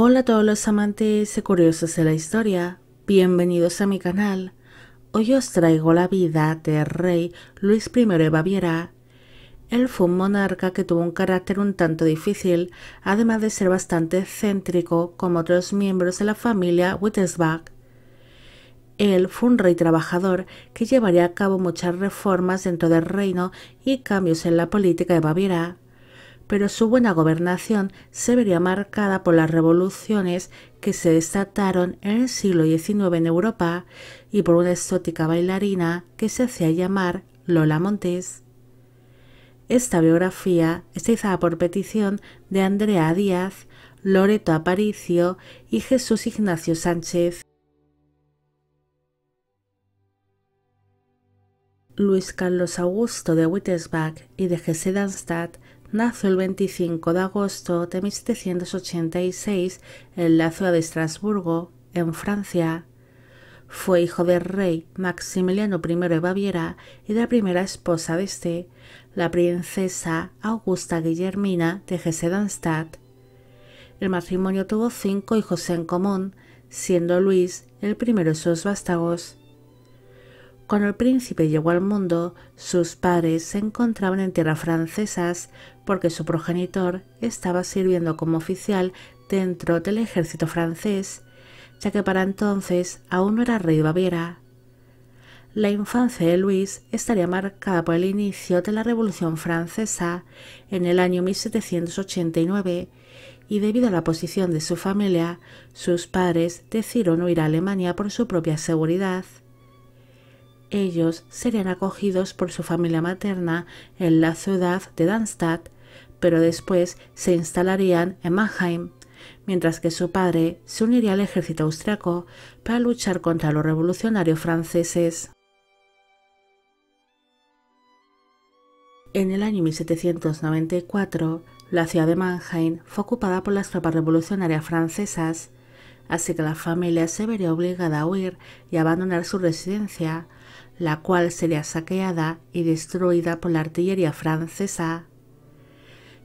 Hola a todos los amantes y curiosos de la historia, bienvenidos a mi canal. Hoy os traigo la vida del rey Luis I de Baviera. Él fue un monarca que tuvo un carácter un tanto difícil, además de ser bastante céntrico como otros miembros de la familia Wittelsbach. Él fue un rey trabajador que llevaría a cabo muchas reformas dentro del reino y cambios en la política de Baviera pero su buena gobernación se vería marcada por las revoluciones que se desataron en el siglo XIX en Europa y por una exótica bailarina que se hacía llamar Lola Montes. Esta biografía está hecha por petición de Andrea Díaz, Loreto Aparicio y Jesús Ignacio Sánchez. Luis Carlos Augusto de Wittelsbach y de Gese Nació el 25 de agosto de 1786 en la ciudad de Estrasburgo, en Francia. Fue hijo del rey Maximiliano I de Baviera y de la primera esposa de este, la princesa Augusta Guillermina de Hesse-Darmstadt. El matrimonio tuvo cinco hijos en común, siendo Luis el primero de sus vástagos. Cuando el príncipe llegó al mundo, sus padres se encontraban en tierras francesas porque su progenitor estaba sirviendo como oficial dentro del ejército francés, ya que para entonces aún no era rey de Baviera. La infancia de Luis estaría marcada por el inicio de la Revolución Francesa en el año 1789 y debido a la posición de su familia, sus padres decidieron huir a Alemania por su propia seguridad ellos serían acogidos por su familia materna en la ciudad de Darmstadt, pero después se instalarían en Mannheim, mientras que su padre se uniría al ejército austriaco para luchar contra los revolucionarios franceses. En el año 1794, la ciudad de Mannheim fue ocupada por las tropas revolucionarias francesas, así que la familia se vería obligada a huir y abandonar su residencia, la cual sería saqueada y destruida por la artillería francesa.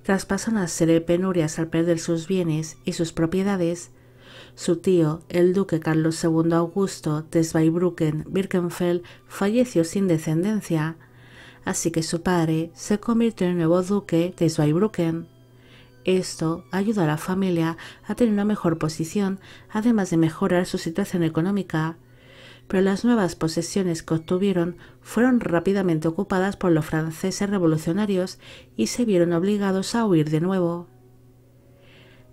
Tras pasar una serie de penurias al perder sus bienes y sus propiedades, su tío, el duque Carlos II Augusto de Zweibrücken-Birkenfeld, falleció sin descendencia, así que su padre se convirtió en nuevo duque de Zweibrücken. Esto ayudó a la familia a tener una mejor posición, además de mejorar su situación económica, pero las nuevas posesiones que obtuvieron fueron rápidamente ocupadas por los franceses revolucionarios y se vieron obligados a huir de nuevo.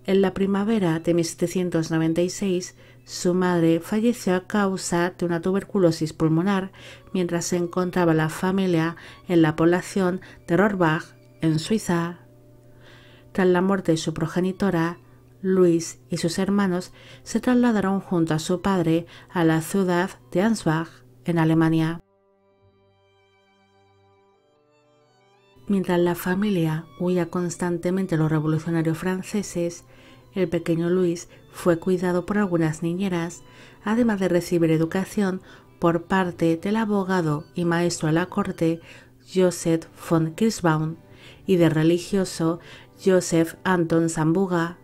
En la primavera de 1796, su madre falleció a causa de una tuberculosis pulmonar mientras se encontraba la familia en la población de Rohrbach, en Suiza. Tras la muerte de su progenitora, Luis y sus hermanos se trasladaron junto a su padre a la ciudad de Ansbach, en Alemania. Mientras la familia huía constantemente a los revolucionarios franceses, el pequeño Luis fue cuidado por algunas niñeras, además de recibir educación por parte del abogado y maestro a la corte Joseph von Kirschbaum y del religioso Joseph Anton Sambuga,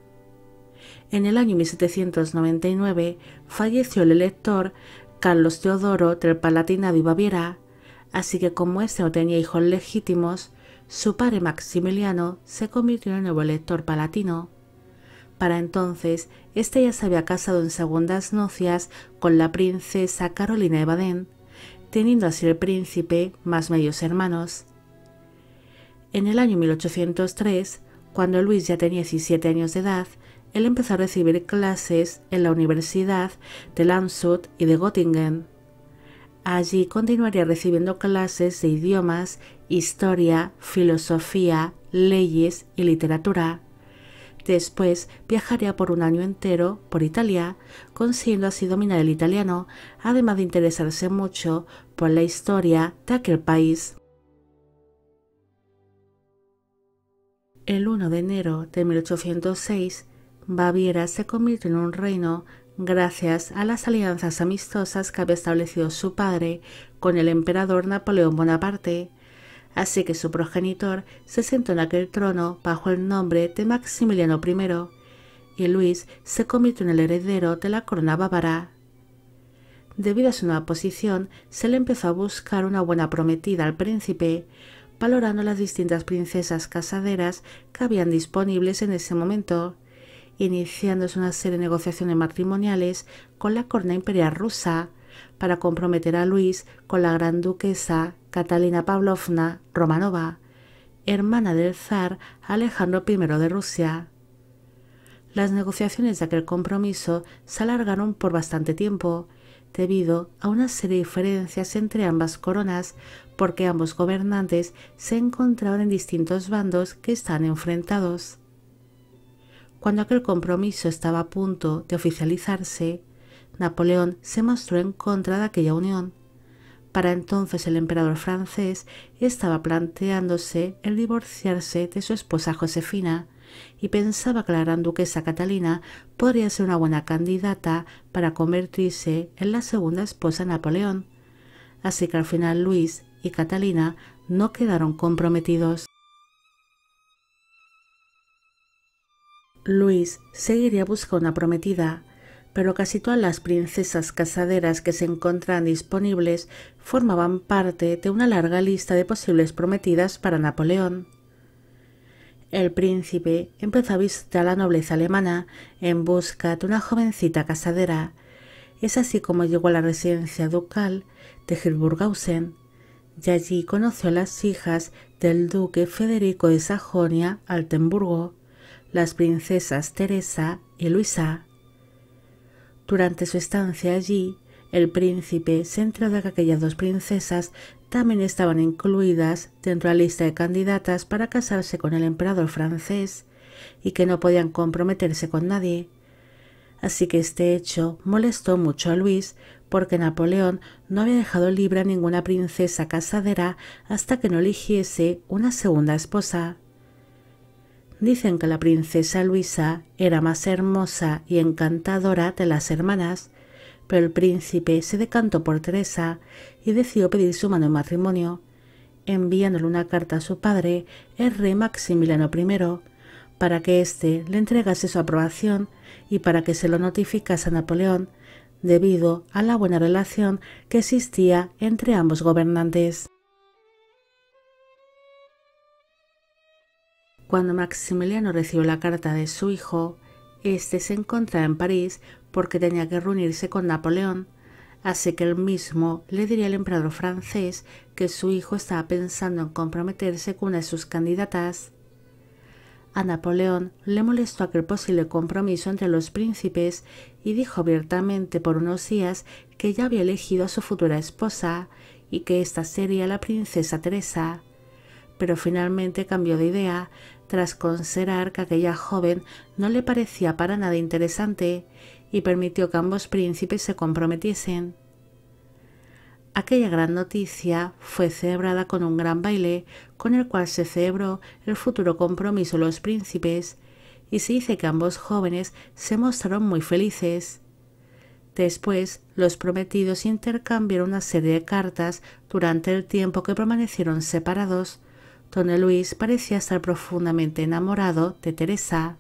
en el año 1799 falleció el elector Carlos Teodoro del Palatinado de Baviera, así que como éste no tenía hijos legítimos, su padre Maximiliano se convirtió en el nuevo elector palatino. Para entonces, éste ya se había casado en segundas nocias con la princesa Carolina de Baden, teniendo así el príncipe más medios hermanos. En el año 1803, cuando Luis ya tenía 17 años de edad, él empezó a recibir clases en la Universidad de Landshut y de Göttingen. Allí continuaría recibiendo clases de idiomas, historia, filosofía, leyes y literatura. Después viajaría por un año entero por Italia, consiguiendo así dominar el italiano, además de interesarse mucho por la historia de aquel país. El 1 de enero de 1806, Baviera se convirtió en un reino gracias a las alianzas amistosas que había establecido su padre con el emperador Napoleón Bonaparte, así que su progenitor se sentó en aquel trono bajo el nombre de Maximiliano I, y Luis se convirtió en el heredero de la corona bávara. Debido a su nueva posición, se le empezó a buscar una buena prometida al príncipe, valorando las distintas princesas casaderas que habían disponibles en ese momento, iniciándose una serie de negociaciones matrimoniales con la corona imperial rusa para comprometer a Luis con la gran duquesa Catalina Pavlovna Romanova, hermana del zar Alejandro I de Rusia. Las negociaciones de aquel compromiso se alargaron por bastante tiempo, debido a una serie de diferencias entre ambas coronas, porque ambos gobernantes se encontraban en distintos bandos que están enfrentados. Cuando aquel compromiso estaba a punto de oficializarse, Napoleón se mostró en contra de aquella unión. Para entonces el emperador francés estaba planteándose el divorciarse de su esposa Josefina y pensaba que la gran duquesa Catalina podría ser una buena candidata para convertirse en la segunda esposa de Napoleón. Así que al final Luis y Catalina no quedaron comprometidos. Luis seguiría buscando una prometida, pero casi todas las princesas casaderas que se encontraban disponibles formaban parte de una larga lista de posibles prometidas para Napoleón. El príncipe empezó a visitar a la nobleza alemana en busca de una jovencita casadera. Es así como llegó a la residencia ducal de Hildburghausen, y allí conoció a las hijas del duque Federico de Sajonia-Altenburgo, las princesas Teresa y Luisa. Durante su estancia allí, el príncipe se enteró de que aquellas dos princesas también estaban incluidas dentro de la lista de candidatas para casarse con el emperador francés y que no podían comprometerse con nadie. Así que este hecho molestó mucho a Luis porque Napoleón no había dejado libre a ninguna princesa casadera hasta que no eligiese una segunda esposa. Dicen que la princesa Luisa era más hermosa y encantadora de las hermanas, pero el príncipe se decantó por Teresa y decidió pedir su mano en matrimonio, enviándole una carta a su padre, el rey Maximiliano I, para que éste le entregase su aprobación y para que se lo notificase a Napoleón, debido a la buena relación que existía entre ambos gobernantes. Cuando Maximiliano recibió la carta de su hijo, éste se encontraba en París porque tenía que reunirse con Napoleón, así que él mismo le diría al emperador francés que su hijo estaba pensando en comprometerse con una de sus candidatas. A Napoleón le molestó aquel posible compromiso entre los príncipes y dijo abiertamente por unos días que ya había elegido a su futura esposa y que esta sería la princesa Teresa. Pero finalmente cambió de idea tras considerar que aquella joven no le parecía para nada interesante y permitió que ambos príncipes se comprometiesen. Aquella gran noticia fue celebrada con un gran baile, con el cual se celebró el futuro compromiso de los príncipes, y se dice que ambos jóvenes se mostraron muy felices. Después, los prometidos intercambiaron una serie de cartas durante el tiempo que permanecieron separados, Don Luis parecía estar profundamente enamorado de Teresa.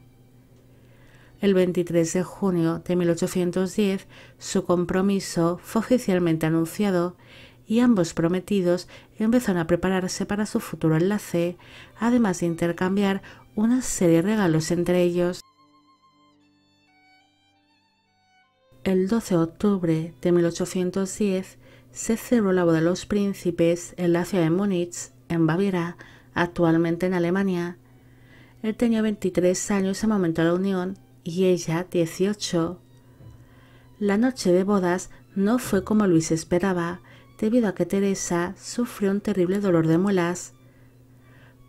El 23 de junio de 1810 su compromiso fue oficialmente anunciado y ambos prometidos empezaron a prepararse para su futuro enlace, además de intercambiar una serie de regalos entre ellos. El 12 de octubre de 1810 se cerró la boda de los príncipes en la ciudad de Múnich, en Baviera, actualmente en Alemania. Él tenía 23 años al momento de la unión y ella 18. La noche de bodas no fue como Luis esperaba, debido a que Teresa sufrió un terrible dolor de muelas.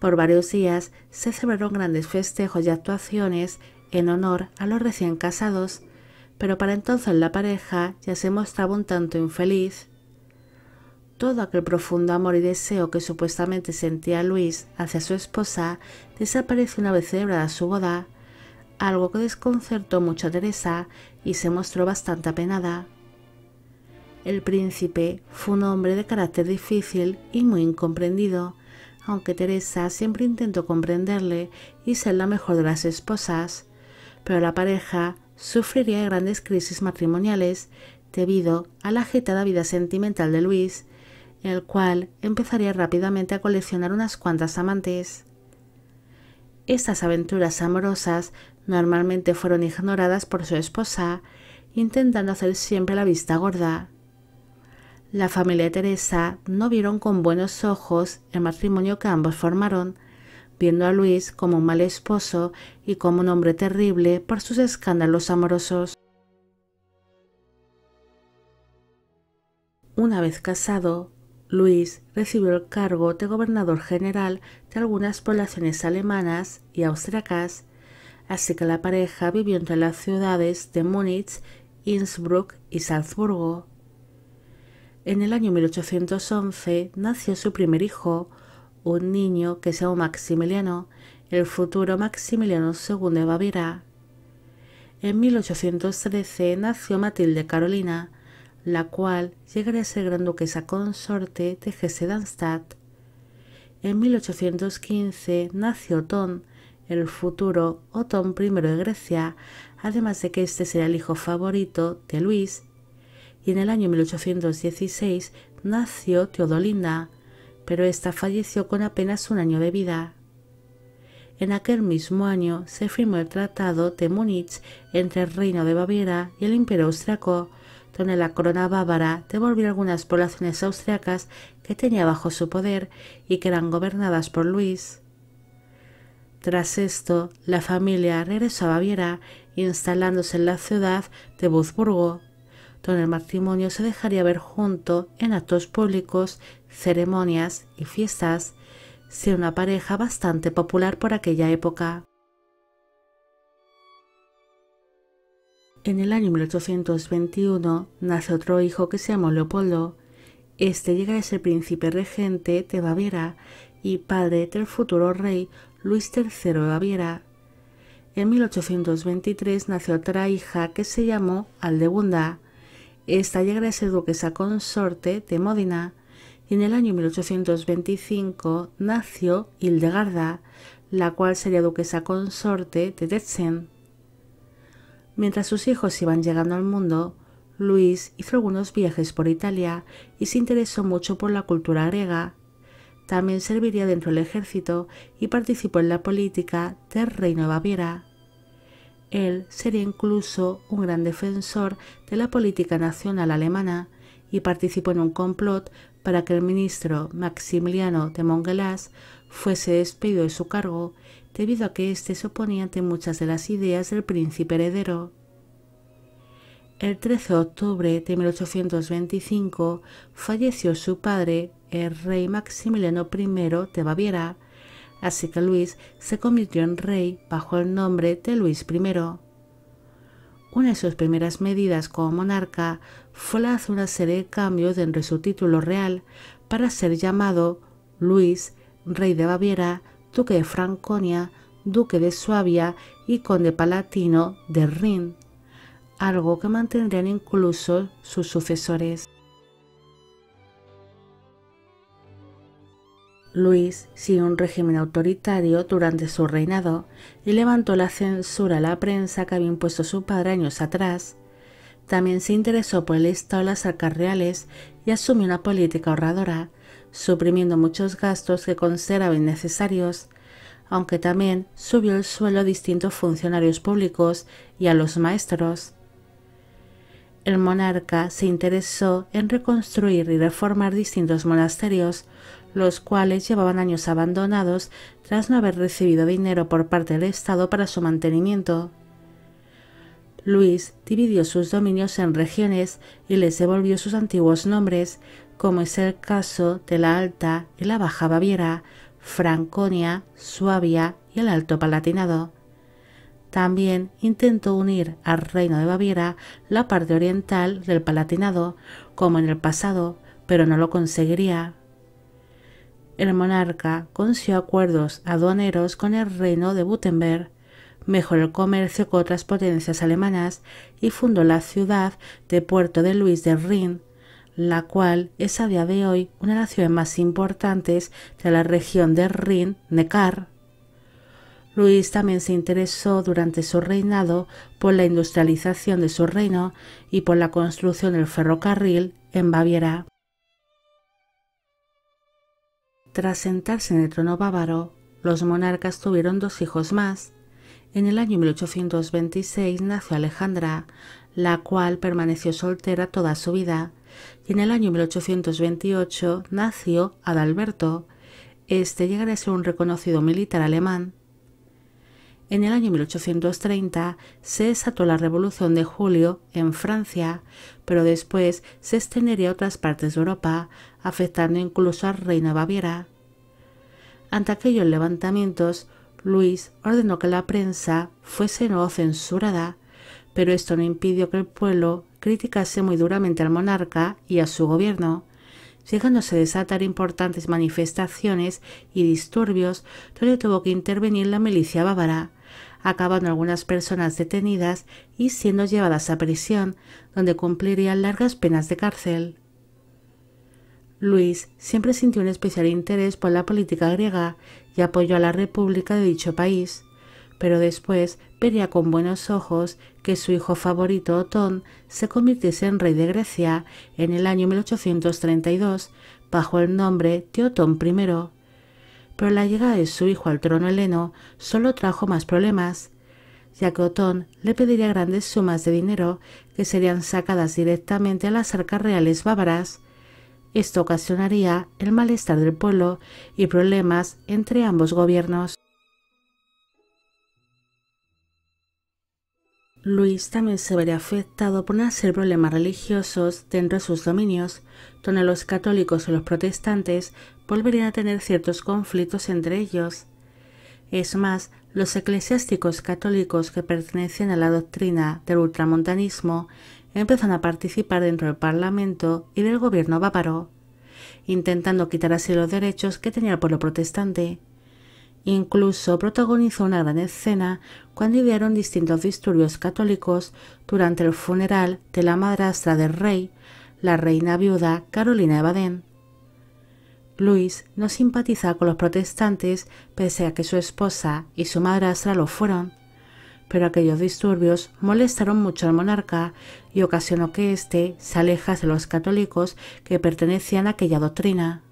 Por varios días se celebraron grandes festejos y actuaciones en honor a los recién casados, pero para entonces la pareja ya se mostraba un tanto infeliz. Todo aquel profundo amor y deseo que supuestamente sentía Luis hacia su esposa desapareció una vez celebrada su boda, algo que desconcertó mucho a Teresa y se mostró bastante apenada. El príncipe fue un hombre de carácter difícil y muy incomprendido, aunque Teresa siempre intentó comprenderle y ser la mejor de las esposas, pero la pareja sufriría grandes crisis matrimoniales debido a la agitada vida sentimental de Luis el cual empezaría rápidamente a coleccionar unas cuantas amantes. Estas aventuras amorosas normalmente fueron ignoradas por su esposa, intentando hacer siempre la vista gorda. La familia Teresa no vieron con buenos ojos el matrimonio que ambos formaron, viendo a Luis como un mal esposo y como un hombre terrible por sus escándalos amorosos. Una vez casado, Luis recibió el cargo de gobernador general de algunas poblaciones alemanas y austriacas, así que la pareja vivió entre las ciudades de Múnich, Innsbruck y Salzburgo. En el año 1811 nació su primer hijo, un niño que se llamó Maximiliano, el futuro Maximiliano II de Baviera. En 1813 nació Matilde Carolina, la cual llegaría a ser gran duquesa consorte de Hesse-Darmstadt. En 1815 nació Otón, el futuro Otón I de Grecia, además de que este sería el hijo favorito de Luis, y en el año 1816 nació Teodolinda, pero esta falleció con apenas un año de vida. En aquel mismo año se firmó el Tratado de Múnich entre el Reino de Baviera y el Imperio Austriaco, donde la corona bávara devolvió algunas poblaciones austriacas que tenía bajo su poder y que eran gobernadas por Luis. Tras esto, la familia regresó a Baviera, instalándose en la ciudad de Buzburgo, donde el matrimonio se dejaría ver junto en actos públicos, ceremonias y fiestas, siendo una pareja bastante popular por aquella época. En el año 1821 nace otro hijo que se llamó Leopoldo. Este llega a ser príncipe regente de Baviera y padre del futuro rey Luis III de Baviera. En 1823 nació otra hija que se llamó Aldegunda. Esta llega a ser duquesa consorte de Módena. Y en el año 1825 nació Hildegarda, la cual sería duquesa consorte de Tetzen. Mientras sus hijos iban llegando al mundo, Luis hizo algunos viajes por Italia y se interesó mucho por la cultura griega. También serviría dentro del ejército y participó en la política del reino de Baviera. Él sería incluso un gran defensor de la política nacional alemana y participó en un complot para que el ministro Maximiliano de Montgelas fuese despedido de su cargo debido a que éste se oponía ante muchas de las ideas del príncipe heredero. El 13 de octubre de 1825 falleció su padre, el rey Maximiliano I de Baviera, así que Luis se convirtió en rey bajo el nombre de Luis I. Una de sus primeras medidas como monarca fue la de hacer una serie de cambios dentro de su título real para ser llamado Luis rey de Baviera, duque de Franconia, duque de Suabia y conde palatino de Rin, algo que mantendrían incluso sus sucesores. Luis siguió un régimen autoritario durante su reinado y levantó la censura a la prensa que había impuesto su padre años atrás. También se interesó por el estado de las arcas reales y asumió una política ahorradora suprimiendo muchos gastos que consideraba innecesarios, aunque también subió el suelo a distintos funcionarios públicos y a los maestros. El monarca se interesó en reconstruir y reformar distintos monasterios, los cuales llevaban años abandonados tras no haber recibido dinero por parte del Estado para su mantenimiento. Luis dividió sus dominios en regiones y les devolvió sus antiguos nombres, como es el caso de la Alta y la Baja Baviera, Franconia, Suabia y el Alto Palatinado. También intentó unir al Reino de Baviera la parte oriental del Palatinado, como en el pasado, pero no lo conseguiría. El monarca consiguió acuerdos aduaneros con el Reino de Butenberg, mejoró el comercio con otras potencias alemanas y fundó la ciudad de Puerto de Luis de Rin, la cual es a día de hoy una de las ciudades más importantes de la región de Rin-Neckar. Luis también se interesó durante su reinado por la industrialización de su reino y por la construcción del ferrocarril en Baviera. Tras sentarse en el trono bávaro, los monarcas tuvieron dos hijos más. En el año 1826 nació Alejandra, la cual permaneció soltera toda su vida, y en el año 1828 nació Adalberto. Este llegará a ser un reconocido militar alemán. En el año 1830 se desató la Revolución de Julio en Francia, pero después se extendería a otras partes de Europa, afectando incluso al reino Baviera. Ante aquellos levantamientos, Luis ordenó que la prensa fuese no censurada, pero esto no impidió que el pueblo criticase muy duramente al monarca y a su gobierno, llegándose a desatar importantes manifestaciones y disturbios donde tuvo que intervenir la milicia bávara, acabando algunas personas detenidas y siendo llevadas a prisión, donde cumplirían largas penas de cárcel. Luis siempre sintió un especial interés por la política griega y apoyó a la República de dicho país pero después vería con buenos ojos que su hijo favorito Otón se convirtiese en rey de Grecia en el año 1832 bajo el nombre de Otón I. Pero la llegada de su hijo al trono heleno solo trajo más problemas, ya que Otón le pediría grandes sumas de dinero que serían sacadas directamente a las arcas reales bávaras. Esto ocasionaría el malestar del pueblo y problemas entre ambos gobiernos. Luis también se vería afectado por una serie problemas religiosos dentro de sus dominios, donde los católicos y los protestantes volverían a tener ciertos conflictos entre ellos. Es más, los eclesiásticos católicos que pertenecen a la doctrina del ultramontanismo empiezan a participar dentro del Parlamento y del gobierno bávaro, intentando quitar así los derechos que tenía el pueblo protestante. Incluso protagonizó una gran escena cuando idearon distintos disturbios católicos durante el funeral de la madrastra del rey, la reina viuda Carolina de Luis no simpatizaba con los protestantes pese a que su esposa y su madrastra lo fueron, pero aquellos disturbios molestaron mucho al monarca y ocasionó que éste se alejase de los católicos que pertenecían a aquella doctrina.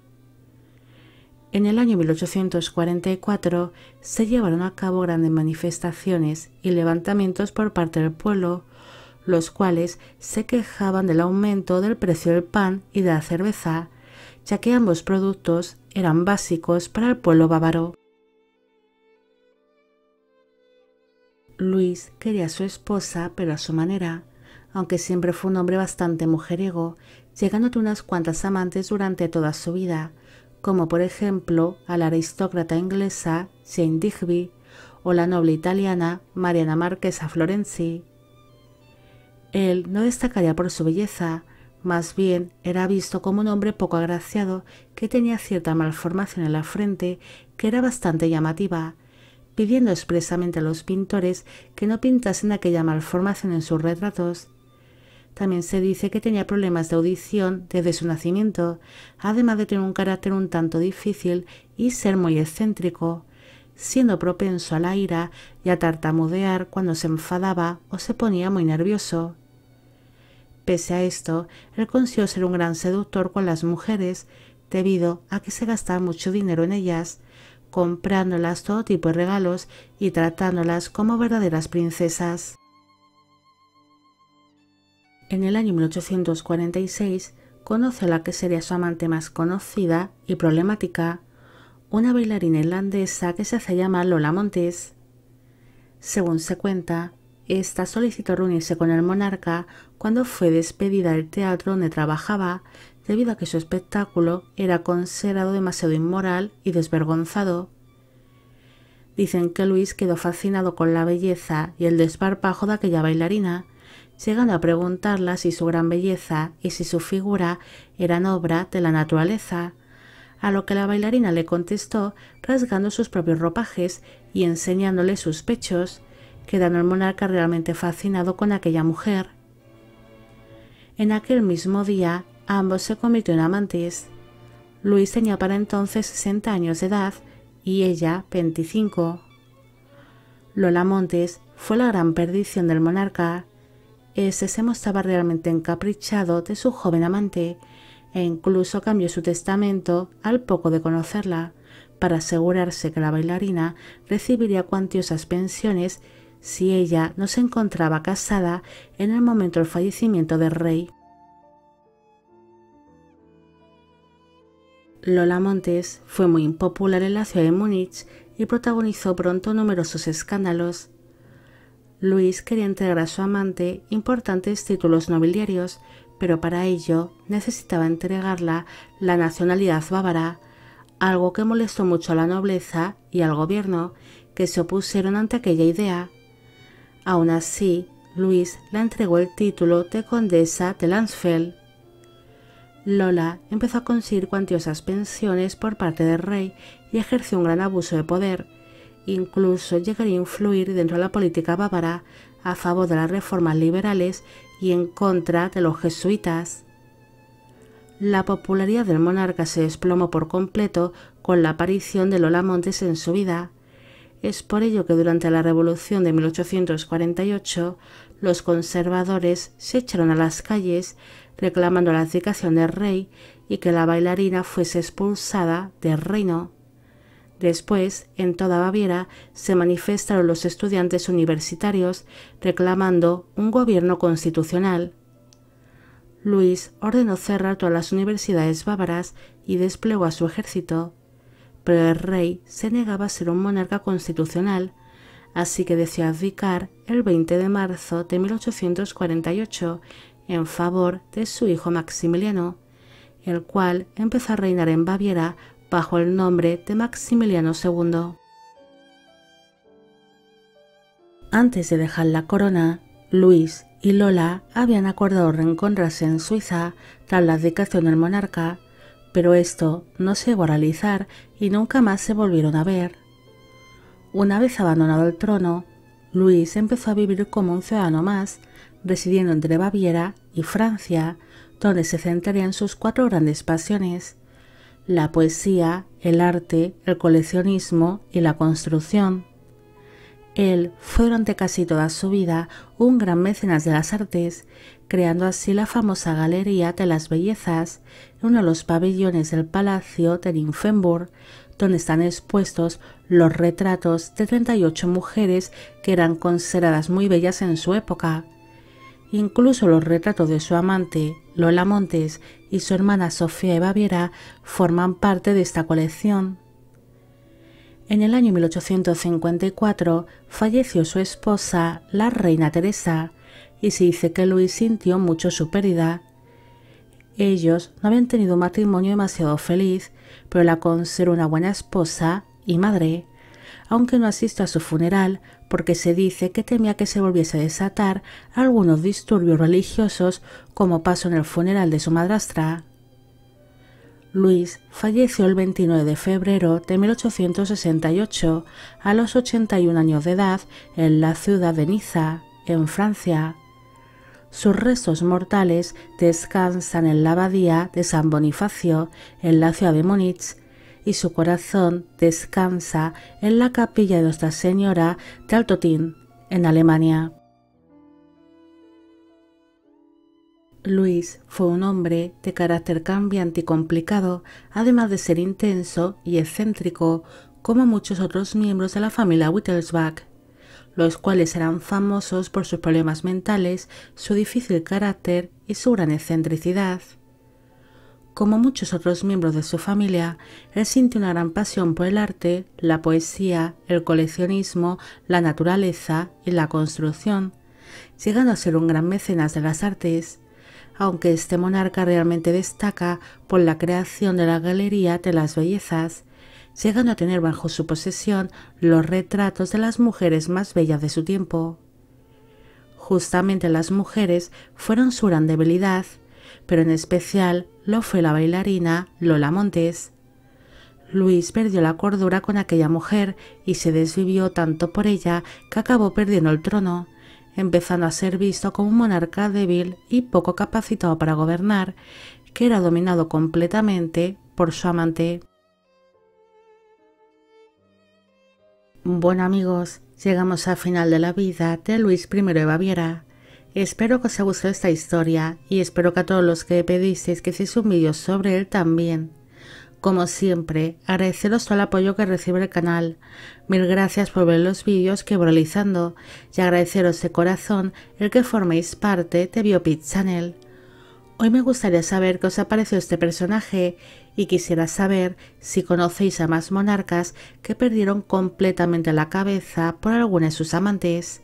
En el año 1844 se llevaron a cabo grandes manifestaciones y levantamientos por parte del pueblo, los cuales se quejaban del aumento del precio del pan y de la cerveza, ya que ambos productos eran básicos para el pueblo bávaro. Luis quería a su esposa, pero a su manera, aunque siempre fue un hombre bastante mujeriego, llegándote unas cuantas amantes durante toda su vida, como por ejemplo a la aristócrata inglesa Jane Digby o la noble italiana Mariana Marquesa Florenzi. Él no destacaría por su belleza, más bien era visto como un hombre poco agraciado que tenía cierta malformación en la frente que era bastante llamativa, pidiendo expresamente a los pintores que no pintasen aquella malformación en sus retratos también se dice que tenía problemas de audición desde su nacimiento, además de tener un carácter un tanto difícil y ser muy excéntrico, siendo propenso a la ira y a tartamudear cuando se enfadaba o se ponía muy nervioso. Pese a esto, él consiguió ser un gran seductor con las mujeres debido a que se gastaba mucho dinero en ellas, comprándolas todo tipo de regalos y tratándolas como verdaderas princesas. En el año 1846 conoce a la que sería su amante más conocida y problemática, una bailarina irlandesa que se hace llamar Lola Montes. Según se cuenta, esta solicitó reunirse con el monarca cuando fue despedida del teatro donde trabajaba debido a que su espectáculo era considerado demasiado inmoral y desvergonzado. Dicen que Luis quedó fascinado con la belleza y el desparpajo de aquella bailarina llegando a preguntarla si su gran belleza y si su figura eran obra de la naturaleza, a lo que la bailarina le contestó rasgando sus propios ropajes y enseñándole sus pechos, quedando el monarca realmente fascinado con aquella mujer. En aquel mismo día, ambos se convirtieron amantes. Luis tenía para entonces sesenta años de edad y ella veinticinco. Lola Montes fue la gran perdición del monarca, se estaba realmente encaprichado de su joven amante e incluso cambió su testamento al poco de conocerla para asegurarse que la bailarina recibiría cuantiosas pensiones si ella no se encontraba casada en el momento del fallecimiento del rey. Lola Montes fue muy impopular en la ciudad de Múnich y protagonizó pronto numerosos escándalos. Luis quería entregar a su amante importantes títulos nobiliarios, pero para ello necesitaba entregarla la nacionalidad bávara, algo que molestó mucho a la nobleza y al gobierno, que se opusieron ante aquella idea. Aun así, Luis le entregó el título de condesa de Lansfeld. Lola empezó a conseguir cuantiosas pensiones por parte del rey y ejerció un gran abuso de poder, incluso llegaría a influir dentro de la política bávara a favor de las reformas liberales y en contra de los jesuitas. La popularidad del monarca se desplomó por completo con la aparición de Lola Montes en su vida. Es por ello que durante la Revolución de 1848 los conservadores se echaron a las calles reclamando la abdicación del rey y que la bailarina fuese expulsada del reino. Después, en toda Baviera, se manifestaron los estudiantes universitarios reclamando un gobierno constitucional. Luis ordenó cerrar todas las universidades bávaras y desplegó a su ejército, pero el rey se negaba a ser un monarca constitucional, así que decidió abdicar el 20 de marzo de 1848 en favor de su hijo Maximiliano, el cual empezó a reinar en Baviera bajo el nombre de Maximiliano II. Antes de dejar la corona, Luis y Lola habían acordado reencontrarse en Suiza tras la dedicación del monarca, pero esto no se llegó a realizar y nunca más se volvieron a ver. Una vez abandonado el trono, Luis empezó a vivir como un ciudadano más, residiendo entre Baviera y Francia, donde se centrarían sus cuatro grandes pasiones, la poesía, el arte, el coleccionismo y la construcción. Él fue durante casi toda su vida un gran mecenas de las artes, creando así la famosa Galería de las Bellezas, uno de los pabellones del Palacio de Nymphenburg, donde están expuestos los retratos de 38 mujeres que eran consideradas muy bellas en su época. Incluso los retratos de su amante, Lola Montes, y su hermana Sofía y Baviera forman parte de esta colección. En el año 1854 falleció su esposa, la reina Teresa, y se dice que Luis sintió mucho su pérdida. Ellos no habían tenido un matrimonio demasiado feliz, pero la ser una buena esposa y madre aunque no asisto a su funeral, porque se dice que temía que se volviese a desatar algunos disturbios religiosos como pasó en el funeral de su madrastra. Luis falleció el 29 de febrero de 1868 a los 81 años de edad en la ciudad de Niza, en Francia. Sus restos mortales descansan en la abadía de San Bonifacio, en la ciudad de Múnich, y su corazón descansa en la capilla de Nuestra Señora de Altotín, en Alemania. Luis fue un hombre de carácter cambiante y complicado, además de ser intenso y excéntrico, como muchos otros miembros de la familia Wittelsbach, los cuales eran famosos por sus problemas mentales, su difícil carácter y su gran excentricidad. Como muchos otros miembros de su familia, él sintió una gran pasión por el arte, la poesía, el coleccionismo, la naturaleza y la construcción, llegando a ser un gran mecenas de las artes, aunque este monarca realmente destaca por la creación de la Galería de las Bellezas, llegando a tener bajo su posesión los retratos de las mujeres más bellas de su tiempo. Justamente las mujeres fueron su gran debilidad, pero en especial lo fue la bailarina Lola Montes. Luis perdió la cordura con aquella mujer y se desvivió tanto por ella que acabó perdiendo el trono, empezando a ser visto como un monarca débil y poco capacitado para gobernar, que era dominado completamente por su amante. Bueno amigos, llegamos al final de la vida de Luis I de Baviera. Espero que os haya gustado esta historia y espero que a todos los que pedisteis que hiciese un vídeo sobre él también. Como siempre, agradeceros todo el apoyo que recibe el canal. Mil gracias por ver los vídeos que voy realizando y agradeceros de corazón el que forméis parte de Biopit Channel. Hoy me gustaría saber qué os ha parecido este personaje y quisiera saber si conocéis a más monarcas que perdieron completamente la cabeza por alguna de sus amantes.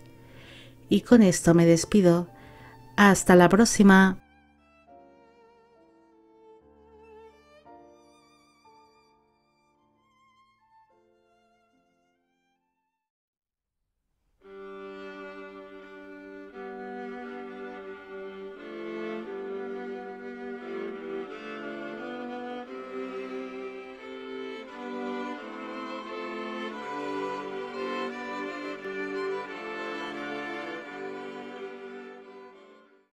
Y con esto me despido. Hasta la próxima.